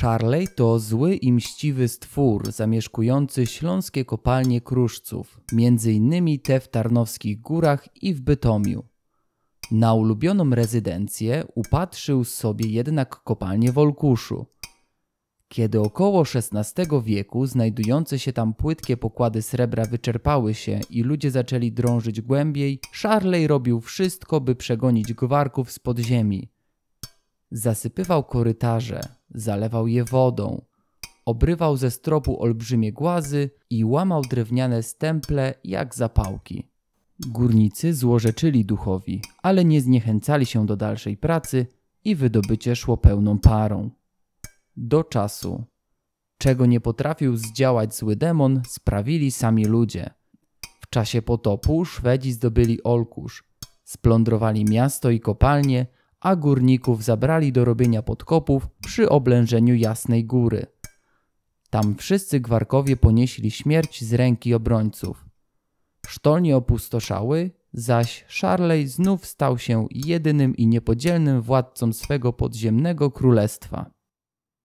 Szarlej to zły i mściwy stwór zamieszkujący śląskie kopalnie kruszców, między innymi te w Tarnowskich Górach i w Bytomiu. Na ulubioną rezydencję upatrzył sobie jednak kopalnie Wolkuszu. Kiedy około XVI wieku znajdujące się tam płytkie pokłady srebra wyczerpały się i ludzie zaczęli drążyć głębiej, Szarlej robił wszystko, by przegonić gwarków z podziemi. Zasypywał korytarze, zalewał je wodą. Obrywał ze stropu olbrzymie głazy i łamał drewniane stemple jak zapałki. Górnicy złorzeczyli duchowi, ale nie zniechęcali się do dalszej pracy i wydobycie szło pełną parą. Do czasu. Czego nie potrafił zdziałać zły demon, sprawili sami ludzie. W czasie potopu Szwedzi zdobyli Olkusz, splądrowali miasto i kopalnie a górników zabrali do robienia podkopów przy oblężeniu Jasnej Góry. Tam wszyscy gwarkowie ponieśli śmierć z ręki obrońców. Sztolnie opustoszały, zaś Szarlej znów stał się jedynym i niepodzielnym władcą swego podziemnego królestwa.